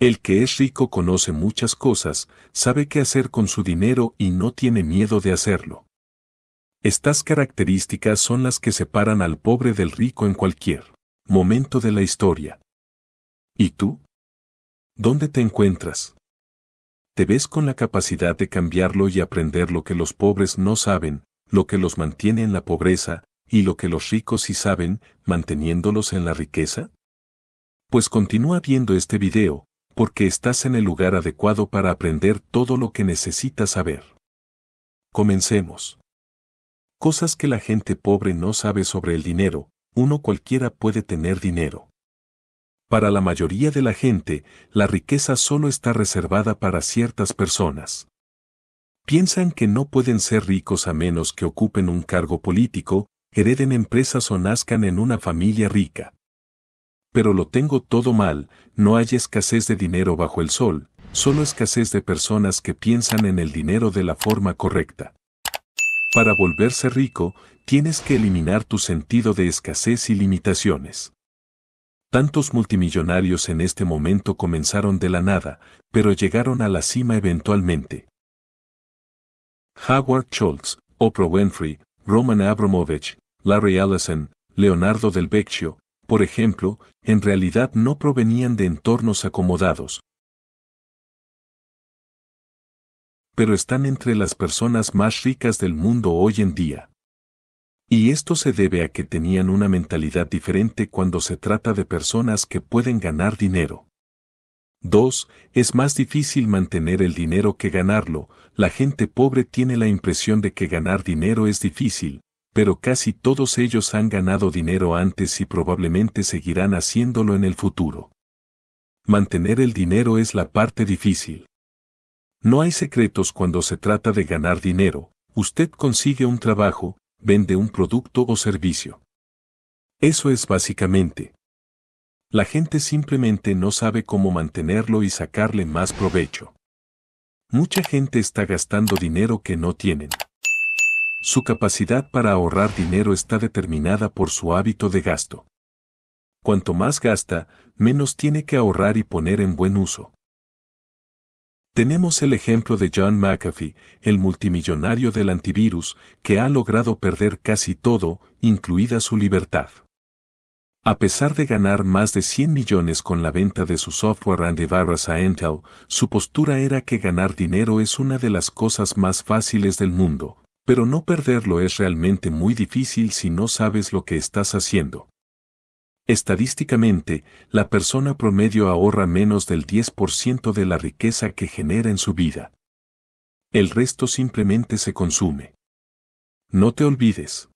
El que es rico conoce muchas cosas, sabe qué hacer con su dinero y no tiene miedo de hacerlo. Estas características son las que separan al pobre del rico en cualquier momento de la historia. ¿Y tú? ¿Dónde te encuentras? ¿Te ves con la capacidad de cambiarlo y aprender lo que los pobres no saben, lo que los mantiene en la pobreza, y lo que los ricos sí saben, manteniéndolos en la riqueza? Pues continúa viendo este video, porque estás en el lugar adecuado para aprender todo lo que necesitas saber. Comencemos. Cosas que la gente pobre no sabe sobre el dinero, uno cualquiera puede tener dinero. Para la mayoría de la gente, la riqueza solo está reservada para ciertas personas. Piensan que no pueden ser ricos a menos que ocupen un cargo político, hereden empresas o nazcan en una familia rica pero lo tengo todo mal, no hay escasez de dinero bajo el sol, solo escasez de personas que piensan en el dinero de la forma correcta. Para volverse rico, tienes que eliminar tu sentido de escasez y limitaciones. Tantos multimillonarios en este momento comenzaron de la nada, pero llegaron a la cima eventualmente. Howard Schultz, Oprah Winfrey, Roman Abramovich, Larry Ellison, Leonardo Del Vecchio, por ejemplo, en realidad no provenían de entornos acomodados. Pero están entre las personas más ricas del mundo hoy en día. Y esto se debe a que tenían una mentalidad diferente cuando se trata de personas que pueden ganar dinero. 2. Es más difícil mantener el dinero que ganarlo. La gente pobre tiene la impresión de que ganar dinero es difícil, pero casi todos ellos han ganado dinero antes y probablemente seguirán haciéndolo en el futuro. Mantener el dinero es la parte difícil. No hay secretos cuando se trata de ganar dinero, usted consigue un trabajo, vende un producto o servicio. Eso es básicamente. La gente simplemente no sabe cómo mantenerlo y sacarle más provecho. Mucha gente está gastando dinero que no tienen. Su capacidad para ahorrar dinero está determinada por su hábito de gasto. Cuanto más gasta, menos tiene que ahorrar y poner en buen uso. Tenemos el ejemplo de John McAfee, el multimillonario del antivirus, que ha logrado perder casi todo, incluida su libertad. A pesar de ganar más de 100 millones con la venta de su software antivirus a Intel, su postura era que ganar dinero es una de las cosas más fáciles del mundo, pero no perderlo es realmente muy difícil si no sabes lo que estás haciendo. Estadísticamente, la persona promedio ahorra menos del 10% de la riqueza que genera en su vida. El resto simplemente se consume. No te olvides.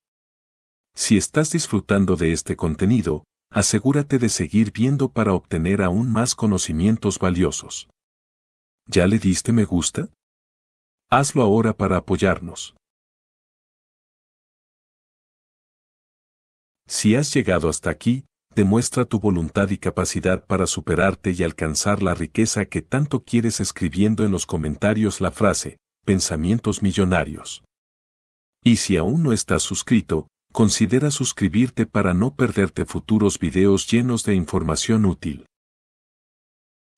Si estás disfrutando de este contenido, asegúrate de seguir viendo para obtener aún más conocimientos valiosos. ¿Ya le diste me gusta? Hazlo ahora para apoyarnos. Si has llegado hasta aquí, demuestra tu voluntad y capacidad para superarte y alcanzar la riqueza que tanto quieres escribiendo en los comentarios la frase, pensamientos millonarios. Y si aún no estás suscrito, considera suscribirte para no perderte futuros videos llenos de información útil.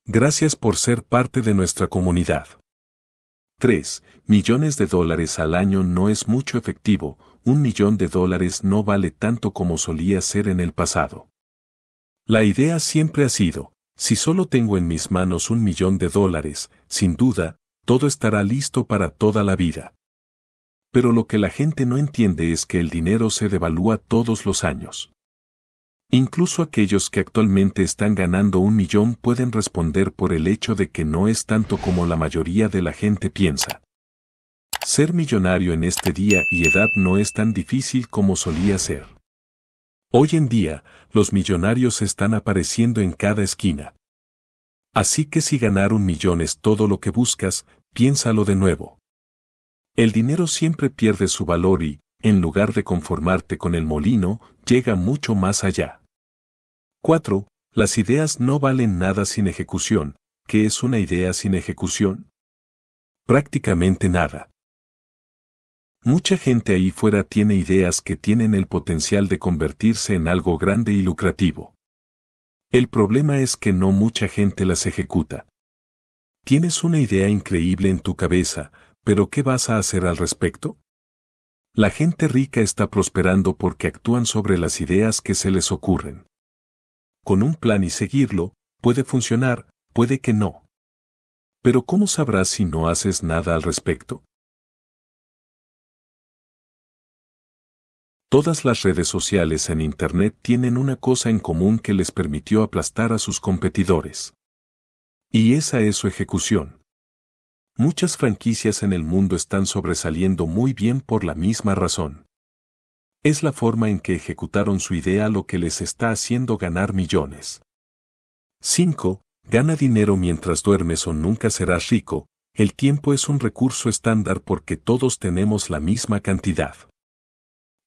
Gracias por ser parte de nuestra comunidad. 3. Millones de dólares al año no es mucho efectivo, un millón de dólares no vale tanto como solía ser en el pasado. La idea siempre ha sido, si solo tengo en mis manos un millón de dólares, sin duda, todo estará listo para toda la vida. Pero lo que la gente no entiende es que el dinero se devalúa todos los años. Incluso aquellos que actualmente están ganando un millón pueden responder por el hecho de que no es tanto como la mayoría de la gente piensa. Ser millonario en este día y edad no es tan difícil como solía ser. Hoy en día, los millonarios están apareciendo en cada esquina. Así que si ganar un millón es todo lo que buscas, piénsalo de nuevo. El dinero siempre pierde su valor y, en lugar de conformarte con el molino, llega mucho más allá. 4. Las ideas no valen nada sin ejecución. ¿Qué es una idea sin ejecución? Prácticamente nada. Mucha gente ahí fuera tiene ideas que tienen el potencial de convertirse en algo grande y lucrativo. El problema es que no mucha gente las ejecuta. Tienes una idea increíble en tu cabeza, pero ¿qué vas a hacer al respecto? La gente rica está prosperando porque actúan sobre las ideas que se les ocurren. Con un plan y seguirlo, puede funcionar, puede que no. Pero ¿cómo sabrás si no haces nada al respecto? Todas las redes sociales en Internet tienen una cosa en común que les permitió aplastar a sus competidores. Y esa es su ejecución. Muchas franquicias en el mundo están sobresaliendo muy bien por la misma razón. Es la forma en que ejecutaron su idea lo que les está haciendo ganar millones. 5. Gana dinero mientras duermes o nunca serás rico. El tiempo es un recurso estándar porque todos tenemos la misma cantidad.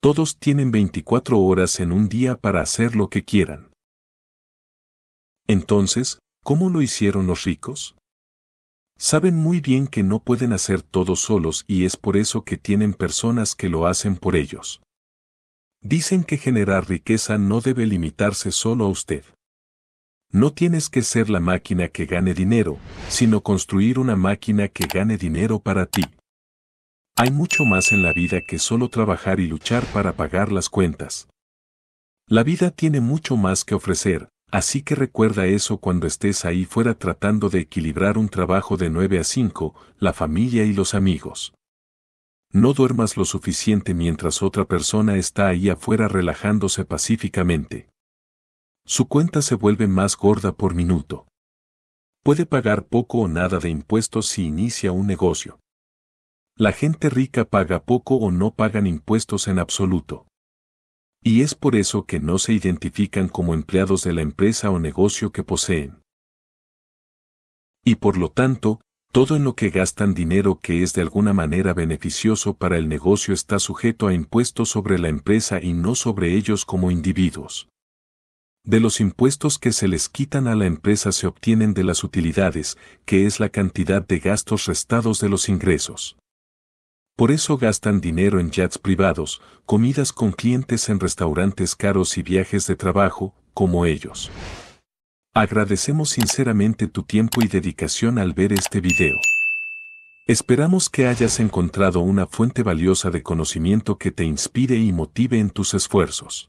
Todos tienen 24 horas en un día para hacer lo que quieran. Entonces, ¿cómo lo hicieron los ricos? Saben muy bien que no pueden hacer todo solos y es por eso que tienen personas que lo hacen por ellos. Dicen que generar riqueza no debe limitarse solo a usted. No tienes que ser la máquina que gane dinero, sino construir una máquina que gane dinero para ti. Hay mucho más en la vida que solo trabajar y luchar para pagar las cuentas. La vida tiene mucho más que ofrecer, así que recuerda eso cuando estés ahí fuera tratando de equilibrar un trabajo de 9 a 5, la familia y los amigos. No duermas lo suficiente mientras otra persona está ahí afuera relajándose pacíficamente. Su cuenta se vuelve más gorda por minuto. Puede pagar poco o nada de impuestos si inicia un negocio la gente rica paga poco o no pagan impuestos en absoluto. Y es por eso que no se identifican como empleados de la empresa o negocio que poseen. Y por lo tanto, todo en lo que gastan dinero que es de alguna manera beneficioso para el negocio está sujeto a impuestos sobre la empresa y no sobre ellos como individuos. De los impuestos que se les quitan a la empresa se obtienen de las utilidades, que es la cantidad de gastos restados de los ingresos. Por eso gastan dinero en jets privados, comidas con clientes en restaurantes caros y viajes de trabajo, como ellos. Agradecemos sinceramente tu tiempo y dedicación al ver este video. Esperamos que hayas encontrado una fuente valiosa de conocimiento que te inspire y motive en tus esfuerzos.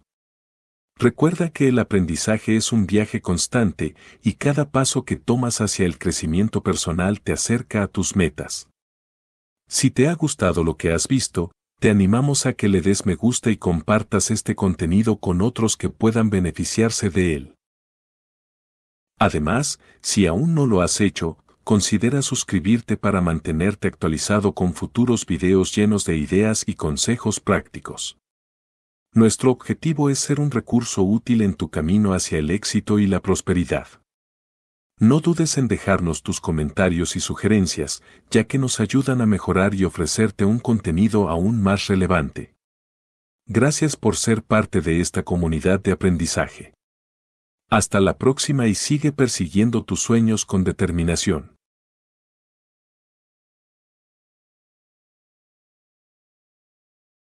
Recuerda que el aprendizaje es un viaje constante y cada paso que tomas hacia el crecimiento personal te acerca a tus metas. Si te ha gustado lo que has visto, te animamos a que le des me gusta y compartas este contenido con otros que puedan beneficiarse de él. Además, si aún no lo has hecho, considera suscribirte para mantenerte actualizado con futuros videos llenos de ideas y consejos prácticos. Nuestro objetivo es ser un recurso útil en tu camino hacia el éxito y la prosperidad. No dudes en dejarnos tus comentarios y sugerencias, ya que nos ayudan a mejorar y ofrecerte un contenido aún más relevante. Gracias por ser parte de esta comunidad de aprendizaje. Hasta la próxima y sigue persiguiendo tus sueños con determinación.